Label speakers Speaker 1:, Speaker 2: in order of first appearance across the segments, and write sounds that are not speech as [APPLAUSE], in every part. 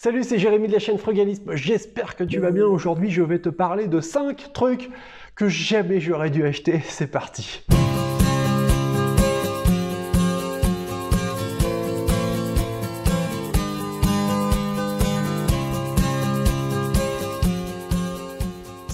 Speaker 1: Salut, c'est Jérémy de la chaîne Frugalisme. J'espère que tu vas bien. Aujourd'hui, je vais te parler de 5 trucs que jamais j'aurais dû acheter. C'est parti.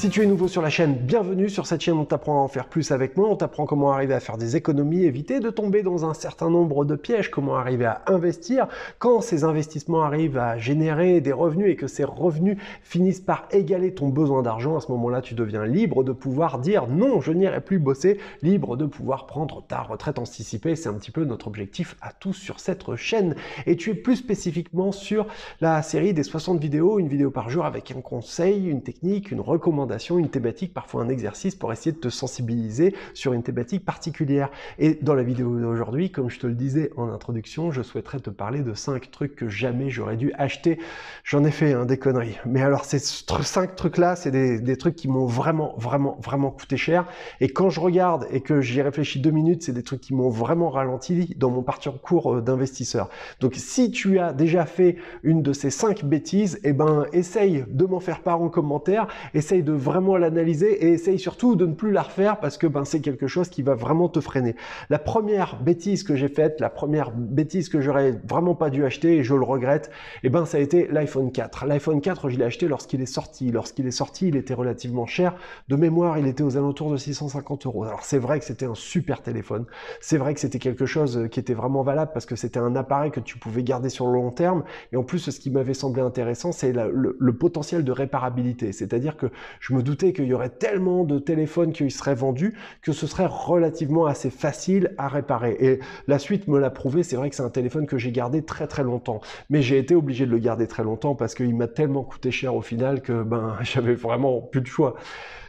Speaker 1: Si tu es nouveau sur la chaîne, bienvenue sur cette chaîne, on t'apprend à en faire plus avec moi, on t'apprend comment arriver à faire des économies, éviter de tomber dans un certain nombre de pièges, comment arriver à investir. Quand ces investissements arrivent à générer des revenus et que ces revenus finissent par égaler ton besoin d'argent, à ce moment-là, tu deviens libre de pouvoir dire non, je n'irai plus bosser, libre de pouvoir prendre ta retraite anticipée. C'est un petit peu notre objectif à tous sur cette chaîne. Et tu es plus spécifiquement sur la série des 60 vidéos, une vidéo par jour avec un conseil, une technique, une recommandation une thématique, parfois un exercice pour essayer de te sensibiliser sur une thématique particulière. Et dans la vidéo d'aujourd'hui, comme je te le disais en introduction, je souhaiterais te parler de cinq trucs que jamais j'aurais dû acheter. J'en ai fait un hein, des conneries. Mais alors ces cinq trucs-là, c'est des, trucs qui m'ont vraiment, vraiment, vraiment coûté cher. Et quand je regarde et que j'y réfléchis deux minutes, c'est des trucs qui m'ont vraiment ralenti dans mon parcours euh, d'investisseur. Donc si tu as déjà fait une de ces cinq bêtises, et eh ben essaye de m'en faire part en commentaire, essaye de vraiment à l'analyser et essaye surtout de ne plus la refaire parce que ben, c'est quelque chose qui va vraiment te freiner. La première bêtise que j'ai faite, la première bêtise que j'aurais vraiment pas dû acheter et je le regrette, et eh ben, ça a été l'iPhone 4. L'iPhone 4, je l'ai acheté lorsqu'il est sorti. Lorsqu'il est sorti, il était relativement cher. De mémoire, il était aux alentours de 650 euros. Alors c'est vrai que c'était un super téléphone. C'est vrai que c'était quelque chose euh, qui était vraiment valable parce que c'était un appareil que tu pouvais garder sur le long terme. Et en plus, ce qui m'avait semblé intéressant, c'est le potentiel de réparabilité. C'est-à-dire que je me doutais qu'il y aurait tellement de téléphones qui seraient vendus que ce serait relativement assez facile à réparer. Et la suite me l'a prouvé, c'est vrai que c'est un téléphone que j'ai gardé très très longtemps. Mais j'ai été obligé de le garder très longtemps parce qu'il m'a tellement coûté cher au final que ben, [LAUGHS] j'avais vraiment plus de choix.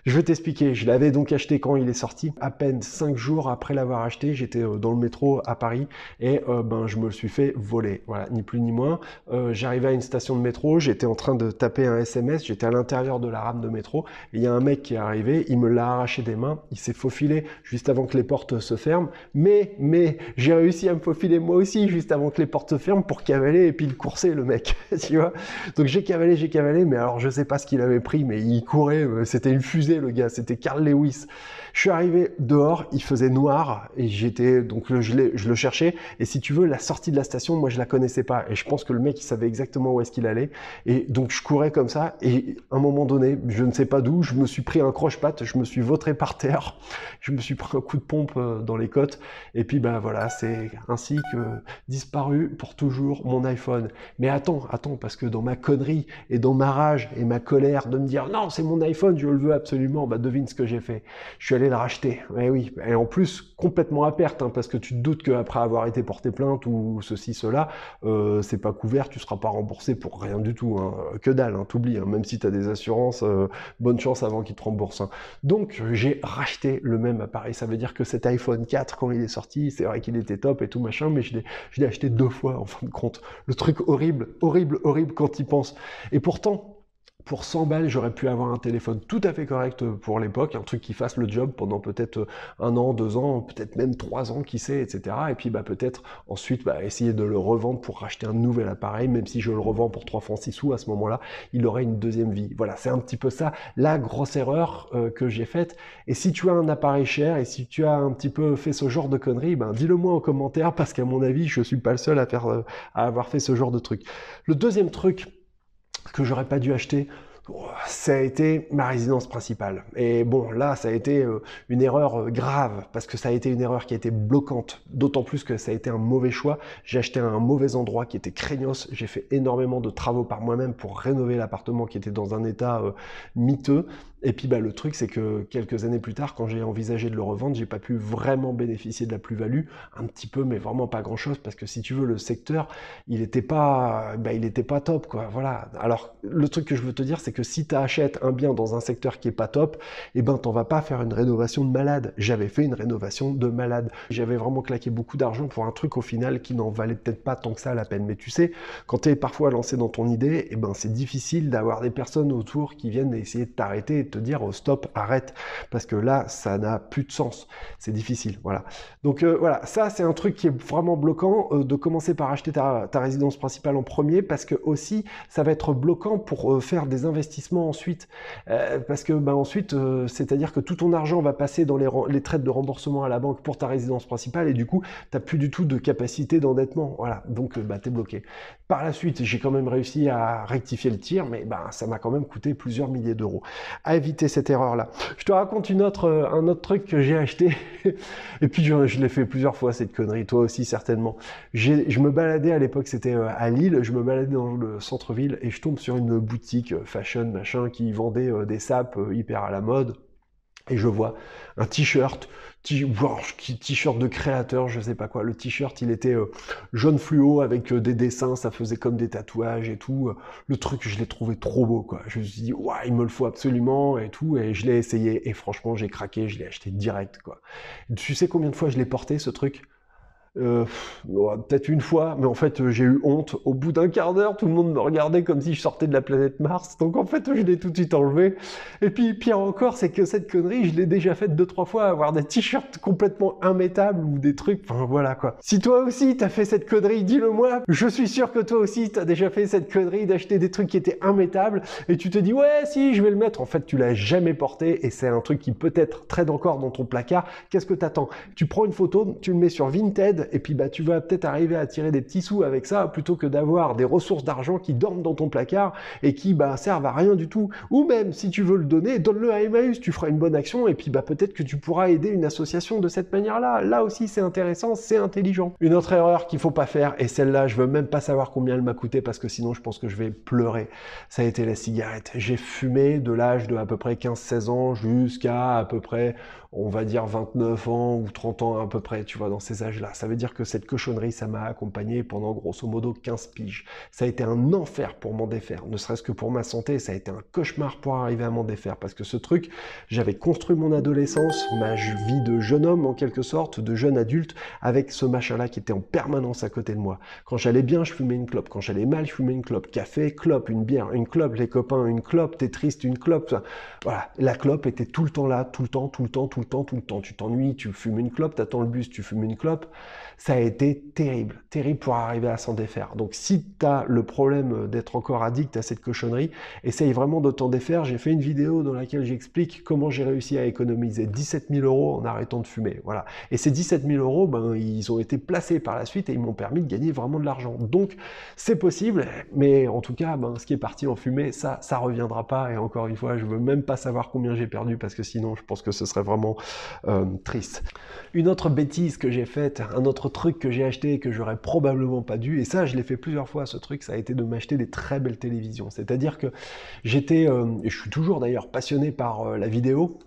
Speaker 1: Je vais t'expliquer. Je l'avais donc acheté quand il est sorti. À peine 5 jours après l'avoir acheté, j'étais euh, dans le métro à Paris et euh, ben, je me le suis fait voler. Voilà, ni plus ni moins. Euh, j'arrivais à une station de métro, j'étais en train de taper un SMS, j'étais à l'intérieur de la rame de métro. Il y a un mec qui est arrivé, il me l'a arraché des mains, il s'est faufilé juste avant que les portes se ferment. Mais, mais, j'ai réussi à me faufiler moi aussi juste avant que les portes se ferment pour cavaler et puis le courser, le mec. [LAUGHS] tu vois Donc j'ai cavalé, j'ai cavalé, mais alors je sais pas ce qu'il avait pris, mais il courait, c'était une fusée le gars, c'était Carl Lewis. Je suis arrivé dehors, il faisait noir et j'étais donc je, le cherchais et si tu veux la sortie de la station, moi je la connaissais pas et je pense que le mec il savait exactement où est-ce qu'il allait et donc je courais comme ça et à un moment donné, je ne sais pas d'où, je me suis pris un croche-patte, je me suis vautré par terre, [LAUGHS] je me suis pris un coup de pompe euh, dans les côtes et puis ben voilà, c'est ainsi que disparu pour toujours mon iPhone. Mais attends, attends parce que dans ma connerie et dans ma rage et ma colère de me dire non, c'est mon iPhone, je le veux absolument bah, devine ce que j'ai fait. Je suis allé le racheter. mais eh oui, et en plus, complètement à perte, hein, parce que tu te doutes qu'après avoir été porté plainte ou ceci, cela, euh, c'est pas couvert, tu seras pas remboursé pour rien du tout. Hein. Que dalle, hein, t'oublies, hein, même si tu as des assurances, euh, bonne chance avant qu'il te rembourse Donc, j'ai racheté le même appareil. Ça veut dire que cet iPhone 4, quand il est sorti, c'est vrai qu'il était top et tout machin, mais je l'ai acheté deux fois en fin de compte. Le truc horrible, horrible, horrible quand il pense. Et pourtant, pour 100 balles, j'aurais pu avoir un téléphone tout à fait correct euh, pour l'époque, un truc qui fasse le job pendant peut-être euh, un an, deux ans, peut-être même trois ans, qui sait, etc. Et puis bah, peut-être ensuite bah, essayer de le revendre pour racheter un nouvel appareil, même si je le revends pour 3 francs 6 sous, à ce moment-là, il aurait une deuxième vie. Voilà, c'est un petit peu ça la grosse erreur euh, que j'ai faite. Et si tu as un appareil cher et si tu as un petit peu fait ce genre de conneries, ben, dis-le moi en commentaire parce qu'à mon avis, je suis pas le seul à, faire, à avoir fait ce genre de truc. Le deuxième truc que j'aurais pas dû acheter ça a été ma résidence principale. Et bon, là, ça a été euh, une erreur euh, grave, parce que ça a été une erreur qui a été bloquante, d'autant plus que ça a été un mauvais choix. J'ai acheté un mauvais endroit qui était craignant j'ai fait énormément de travaux par moi-même pour rénover l'appartement qui était dans un état euh, miteux. Et puis bah, le truc, c'est que quelques années plus tard, quand j'ai envisagé de le revendre, j'ai pas pu vraiment bénéficier de la plus-value, un petit peu, mais vraiment pas grand-chose, parce que si tu veux, le secteur, il n'était pas, bah, il était pas top, quoi. Voilà. Alors le truc que je veux te dire, c'est que si tu achètes un bien dans un secteur qui est pas top, et eh ben t'en vas pas faire une rénovation de malade. J'avais fait une rénovation de malade. J'avais vraiment claqué beaucoup d'argent pour un truc au final qui n'en valait peut-être pas tant que ça la peine. Mais tu sais, quand tu es parfois lancé dans ton idée, et eh ben c'est difficile d'avoir des personnes autour qui viennent essayer de t'arrêter et de te dire oh, stop, arrête, parce que là ça n'a plus de sens. C'est difficile, voilà. Donc euh, voilà, ça c'est un truc qui est vraiment bloquant euh, de commencer par acheter ta, résidence principale en premier parce que aussi ça va être bloquant pour euh, faire des investissements ensuite. Euh, parce que bah, ensuite, euh, c'est-à-dire que tout ton argent va passer dans les, les, traites de remboursement à la banque pour ta résidence principale et du coup, tu n'as plus du tout de capacité d'endettement. Voilà, donc bah, euh, ben, tu es bloqué. Par la suite, j'ai quand même réussi à rectifier le tir, mais bah, ça m'a quand même coûté plusieurs milliers d'euros. À éviter cette erreur-là. Je te raconte une autre, un autre truc que j'ai acheté [LAUGHS] et puis je, l'ai fait plusieurs fois cette connerie, toi aussi certainement. Je me baladais à l'époque, c'était à Lille, je me baladais dans le centre-ville et je tombe sur une boutique fashion machin, qui vendait euh, des sapes euh, hyper à la mode. Et je vois un t-shirt, t-shirt de créateur, je sais pas quoi. Le t-shirt, il était euh, jaune fluo avec des dessins, ça faisait comme des tatouages et tout. Le truc, je l'ai trouvé trop beau, quoi. Je me suis dit, ouais, il me le faut absolument et tout. Et je l'ai essayé et franchement, j'ai craqué, je l'ai acheté direct, quoi. Tu sais combien de fois je l'ai porté, ce truc euh, peut-être une fois, mais en fait euh, j'ai eu honte. Au bout d'un quart d'heure, tout le monde me regardait comme si je sortais de la planète Mars. Donc en fait, je l'ai tout de suite enlevé. Et puis pire encore, c'est que cette connerie, je l'ai déjà faite deux trois fois, avoir des t-shirts complètement immétables ou des trucs. Enfin voilà quoi. Si toi aussi t'as fait cette connerie, dis-le moi. Je suis sûr que toi aussi t'as déjà fait cette connerie d'acheter des trucs qui étaient immétables et tu te dis ouais si je vais le mettre. En fait, tu l'as jamais porté et c'est un truc qui peut-être traîne encore dans ton placard. Qu'est-ce que t'attends Tu prends une photo, tu le mets sur Vinted et puis bah, tu vas peut-être arriver à tirer des petits sous avec ça, plutôt que d'avoir des ressources d'argent qui dorment dans ton placard et qui bah, servent à rien du tout. Ou même, si tu veux le donner, donne-le à Emmaüs, tu feras une bonne action, et puis bah, peut-être que tu pourras aider une association de cette manière-là. Là aussi, c'est intéressant, c'est intelligent. Une autre erreur qu'il faut pas faire, et celle-là, je veux même pas savoir combien elle m'a coûté, parce que sinon, je pense que je vais pleurer, ça a été la cigarette. J'ai fumé de l'âge de à peu près 15-16 ans jusqu'à à peu près on va dire 29 ans ou 30 ans à peu près, tu vois, dans ces âges-là. Ça veut dire que cette cochonnerie, ça m'a accompagné pendant grosso modo 15 piges. Ça a été un enfer pour m'en défaire, ne serait-ce que pour ma santé, ça a été un cauchemar pour arriver à m'en défaire, parce que ce truc, j'avais construit mon adolescence, ma vie de jeune homme en quelque sorte, de jeune adulte, avec ce machin-là qui était en permanence à côté de moi. Quand j'allais bien, je fumais une clope, quand j'allais mal, je fumais une clope, café, clope, une bière, une clope, les copains, une clope, t'es triste, une clope, voilà, la clope était tout le temps là, tout le temps, tout le temps, tout le temps le temps, tout le temps. Tu t'ennuies, tu fumes une clope, t'attends le bus, tu fumes une clope. Ça a été terrible, terrible pour arriver à s'en défaire. Donc si tu as le problème d'être encore addict à cette cochonnerie, essaye vraiment de t'en défaire. J'ai fait une vidéo dans laquelle j'explique comment j'ai réussi à économiser 17 000 euros en arrêtant de fumer. Voilà. Et ces 17 000 euros, ben, ils ont été placés par la suite et ils m'ont permis de gagner vraiment de l'argent. Donc c'est possible, mais en tout cas, ben, ce qui est parti en fumée, ça, ça reviendra pas. Et encore une fois, je veux même pas savoir combien j'ai perdu parce que sinon, je pense que ce serait vraiment euh, triste. Une autre bêtise que j'ai faite, un autre truc que j'ai acheté que j'aurais probablement pas dû, et ça je l'ai fait plusieurs fois ce truc, ça a été de m'acheter des très belles télévisions. C'est-à-dire que j'étais, euh, et je suis toujours d'ailleurs passionné par euh, la vidéo,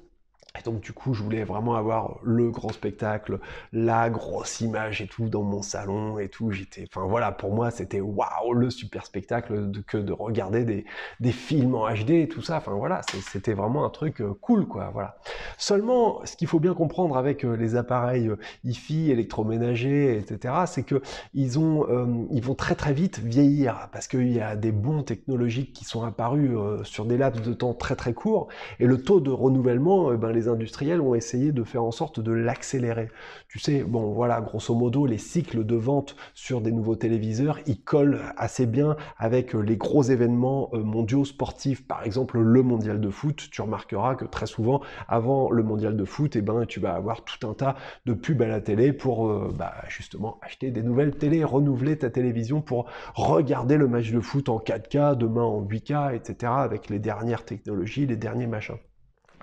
Speaker 1: et donc du coup, je voulais vraiment avoir le grand spectacle, la grosse image et tout dans mon salon et tout. J'étais, enfin voilà, pour moi c'était waouh le super spectacle de, que de regarder des, des, films en HD et tout ça. Enfin voilà, c'était vraiment un truc euh, cool quoi. Voilà. Seulement, ce qu'il faut bien comprendre avec euh, les appareils euh, hi-fi, électroménagers, etc., c'est que ils ont, ils vont très très vite vieillir parce qu'il y a des bons technologiques qui sont apparus sur des laps de temps très très courts et le taux de renouvellement, ben, les industriels ont essayé de faire en sorte de l'accélérer. Tu sais, bon voilà, grosso modo, les cycles de vente sur des nouveaux téléviseurs, ils collent assez bien avec euh, les gros événements euh, mondiaux sportifs, par exemple le mondial de foot. Tu remarqueras que très souvent, avant le mondial de foot, et eh ben, tu vas avoir tout un tas de pubs à la télé pour euh, bah, justement acheter des nouvelles télé, renouveler ta télévision pour regarder le match de foot en 4K, demain en 8K, etc., avec les dernières technologies, les derniers machins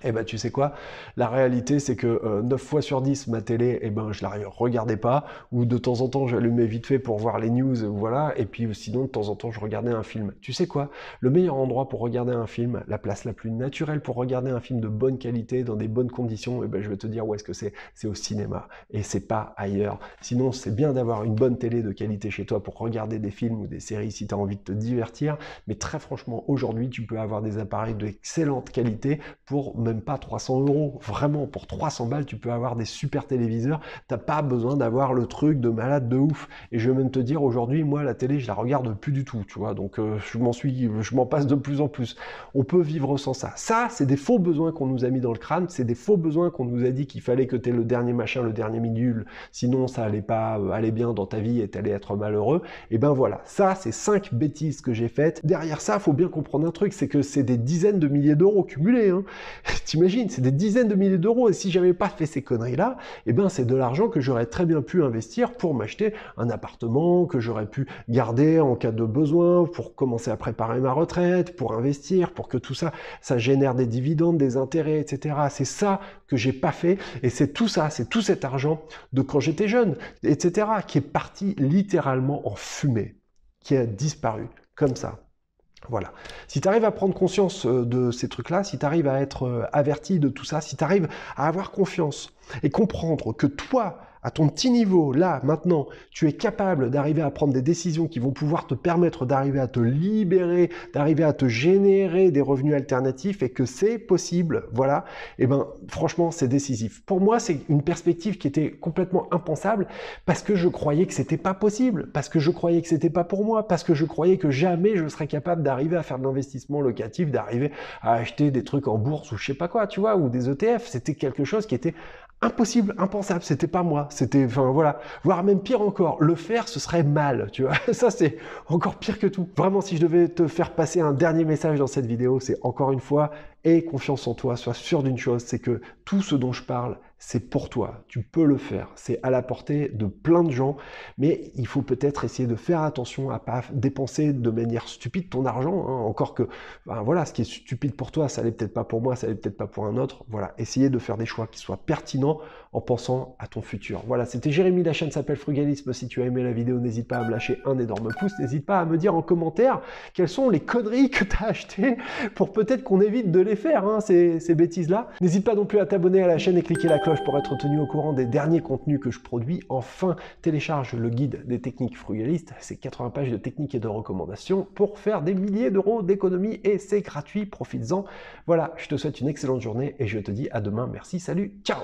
Speaker 1: eh ben tu sais quoi, la réalité c'est que 9 euh, fois sur 10 ma télé, eh ben je la regardais pas, ou de temps en temps j'allumais vite fait pour voir les news, voilà, et puis sinon de temps en temps je regardais un film. Tu sais quoi, le meilleur endroit pour regarder un film, la place la plus naturelle pour regarder un film de bonne qualité, dans des bonnes conditions, eh ben je vais te dire où est-ce que c'est, c'est au cinéma, et c'est pas ailleurs. Sinon c'est bien d'avoir une bonne télé de qualité chez toi pour regarder des films ou des séries si tu as envie de te divertir, mais très franchement aujourd'hui tu peux avoir des appareils d'excellente qualité pour me pas 300 euros. Vraiment, pour 300 balles, tu peux avoir des super téléviseurs. T'as pas besoin d'avoir le truc de malade de ouf. Et je vais même te dire, aujourd'hui, moi, la télé, je la regarde plus du tout, tu vois. Donc, euh, je m'en suis, je m'en passe de plus en plus. On peut vivre sans ça. Ça, c'est des faux besoins qu'on nous a mis dans le crâne. C'est des faux besoins qu'on nous a dit qu'il fallait que tu le dernier machin, le dernier minule. Sinon, ça allait pas euh, aller bien dans ta vie et t'allais être malheureux. Et ben voilà. Ça, c'est cinq bêtises que j'ai faites. Derrière ça, faut bien comprendre un truc, c'est que c'est des dizaines de milliers d'euros cumulés. Hein. T'imagines, c'est des dizaines de milliers d'euros. Et si j'avais pas fait ces conneries-là, eh ben, c'est de l'argent que j'aurais très bien pu investir pour m'acheter un appartement, que j'aurais pu garder en cas de besoin, pour commencer à préparer ma retraite, pour investir, pour que tout ça, ça génère des dividendes, des intérêts, etc. C'est ça que j'ai pas fait. Et c'est tout ça, c'est tout cet argent de quand j'étais jeune, etc., qui est parti littéralement en fumée, qui a disparu comme ça. Voilà. Si tu arrives à prendre conscience euh, de ces trucs-là, si tu arrives à être euh, averti de tout ça, si tu arrives à avoir confiance et comprendre que toi, à ton petit niveau, là, maintenant, tu es capable d'arriver à prendre des décisions qui vont pouvoir te permettre d'arriver à te libérer, d'arriver à te générer des revenus alternatifs et que c'est possible, voilà, et eh ben franchement, c'est décisif. Pour moi, c'est une perspective qui était complètement impensable parce que je croyais que c'était pas possible, parce que je croyais que c'était pas pour moi, parce que je croyais que jamais je serais capable d'arriver à faire de l'investissement locatif, d'arriver à acheter des trucs en bourse ou je sais pas quoi, tu vois, ou des ETF. C'était quelque chose qui était impossible, impensable, c'était pas moi, c'était, enfin voilà, voire même pire encore, le faire ce serait mal, tu vois, [LAUGHS] ça c'est encore pire que tout. Vraiment, si je devais te faire passer un dernier message dans cette vidéo, c'est encore une fois, aie confiance en toi, sois sûr d'une chose, c'est que tout ce dont je parle, c'est pour toi, tu peux le faire, c'est à la portée de plein de gens, mais il faut peut-être essayer de faire attention à pas dépenser de manière stupide ton argent, hein. encore que, ben voilà, ce qui est stupide pour toi, ça l'est peut-être pas pour moi, ça n'est peut-être pas pour un autre, voilà, essayez de faire des choix qui soient pertinents en pensant à ton futur. Voilà, c'était Jérémy, la chaîne s'appelle Frugalisme, si tu as aimé la vidéo, n'hésite pas à me lâcher un énorme pouce, n'hésite pas à me dire en commentaire quelles sont les conneries que tu as achetées pour peut-être qu'on évite de les faire, hein, ces, ces bêtises-là. N'hésite pas non plus à t'abonner à la chaîne et cliquer la pour être tenu au courant des derniers contenus que je produis. Enfin, télécharge le guide des techniques frugalistes. C'est 80 pages de techniques et de recommandations pour faire des milliers d'euros d'économies et c'est gratuit, profites-en. Voilà, je te souhaite une excellente journée et je te dis à demain. Merci, salut, ciao